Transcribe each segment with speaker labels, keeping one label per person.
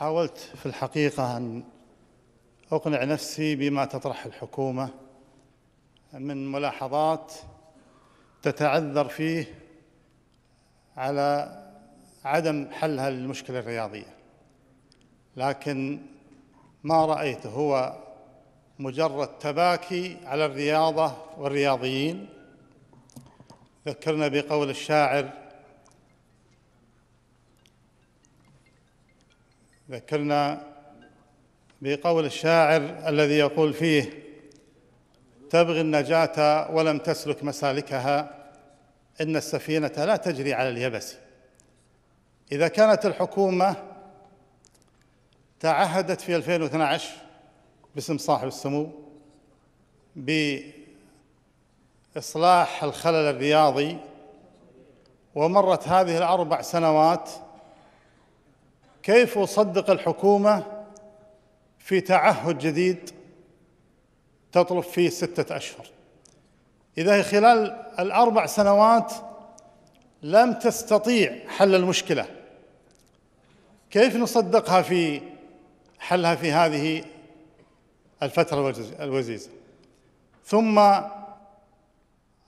Speaker 1: حاولت في الحقيقة أن أقنع نفسي بما تطرح الحكومة من ملاحظات تتعذر فيه على عدم حلها للمشكلة الرياضية لكن ما رأيته هو مجرد تباكي على الرياضة والرياضيين ذكرنا بقول الشاعر ذكرنا بقول الشاعر الذي يقول فيه تبغي النجاة ولم تسلك مسالكها إن السفينة لا تجري على اليبس إذا كانت الحكومة تعهدت في 2012 باسم صاحب السمو بإصلاح الخلل الرياضي ومرت هذه الأربع سنوات كيف اصدق الحكومه في تعهد جديد تطلب فيه سته اشهر اذا هي خلال الاربع سنوات لم تستطيع حل المشكله كيف نصدقها في حلها في هذه الفتره الوزيزه ثم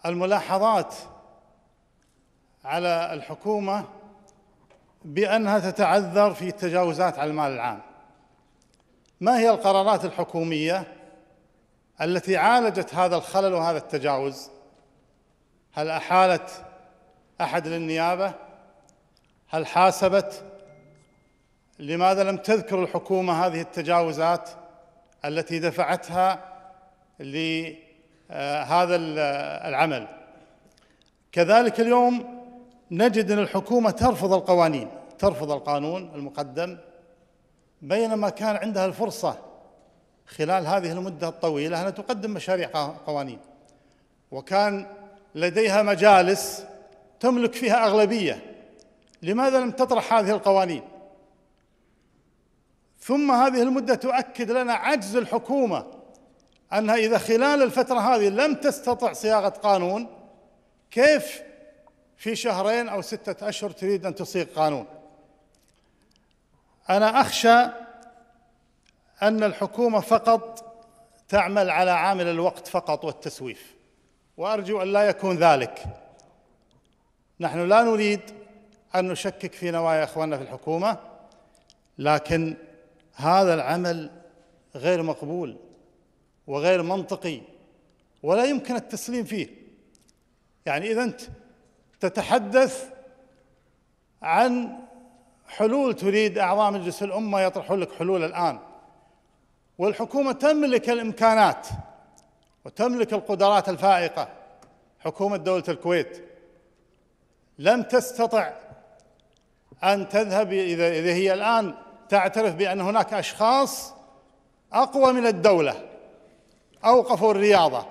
Speaker 1: الملاحظات على الحكومه بأنها تتعذر في التجاوزات على المال العام ما هي القرارات الحكومية التي عالجت هذا الخلل وهذا التجاوز هل أحالت أحد للنيابة هل حاسبت لماذا لم تذكر الحكومة هذه التجاوزات التي دفعتها لهذا العمل كذلك اليوم نجد ان الحكومه ترفض القوانين ترفض القانون المقدم بينما كان عندها الفرصه خلال هذه المده الطويله ان تقدم مشاريع قوانين وكان لديها مجالس تملك فيها اغلبيه لماذا لم تطرح هذه القوانين ثم هذه المده تؤكد لنا عجز الحكومه انها اذا خلال الفتره هذه لم تستطع صياغه قانون كيف في شهرين أو ستة أشهر تريد أن تصيغ قانون أنا أخشى أن الحكومة فقط تعمل على عامل الوقت فقط والتسويف وأرجو أن لا يكون ذلك نحن لا نريد أن نشكك في نوايا إخواننا في الحكومة لكن هذا العمل غير مقبول وغير منطقي ولا يمكن التسليم فيه يعني إذا أنت تتحدث عن حلول تريد اعضاء مجلس الامه يطرحون لك حلول الان والحكومه تملك الامكانات وتملك القدرات الفائقه حكومه دوله الكويت لم تستطع ان تذهب اذا اذا هي الان تعترف بان هناك اشخاص اقوى من الدوله اوقفوا الرياضه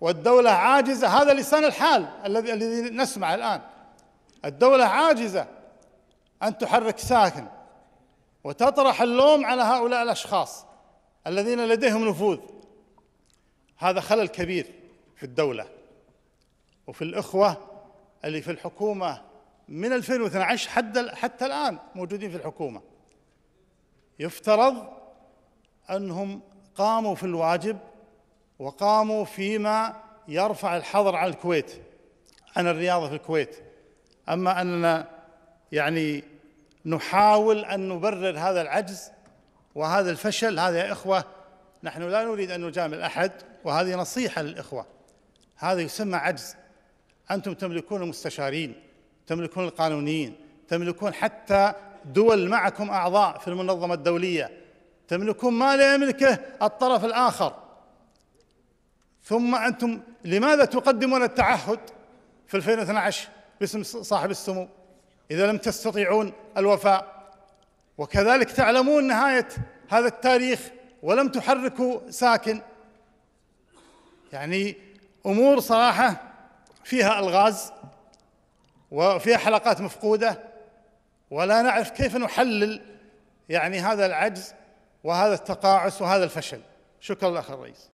Speaker 1: والدولة عاجزة هذا لسان الحال الذي الذي نسمع الآن الدولة عاجزة أن تحرك ساكن وتطرح اللوم على هؤلاء الأشخاص الذين لديهم نفوذ هذا خلل كبير في الدولة وفي الإخوة اللي في الحكومة من 2012 حتى حتى الآن موجودين في الحكومة يفترض أنهم قاموا في الواجب وقاموا فيما يرفع الحظر على الكويت عن الرياضة في الكويت أما أننا يعني نحاول أن نبرر هذا العجز وهذا الفشل هذا يا إخوة نحن لا نريد أن نجامل أحد وهذه نصيحة للإخوة هذا يسمى عجز أنتم تملكون المستشارين تملكون القانونيين تملكون حتى دول معكم أعضاء في المنظمة الدولية تملكون ما لا يملكه الطرف الآخر ثم انتم لماذا تقدمون التعهد في 2012 باسم صاحب السمو اذا لم تستطيعون الوفاء وكذلك تعلمون نهايه هذا التاريخ ولم تحركوا ساكن يعني امور صراحه فيها الغاز وفيها حلقات مفقوده ولا نعرف كيف نحلل يعني هذا العجز وهذا التقاعس وهذا الفشل شكرا الاخ الرئيس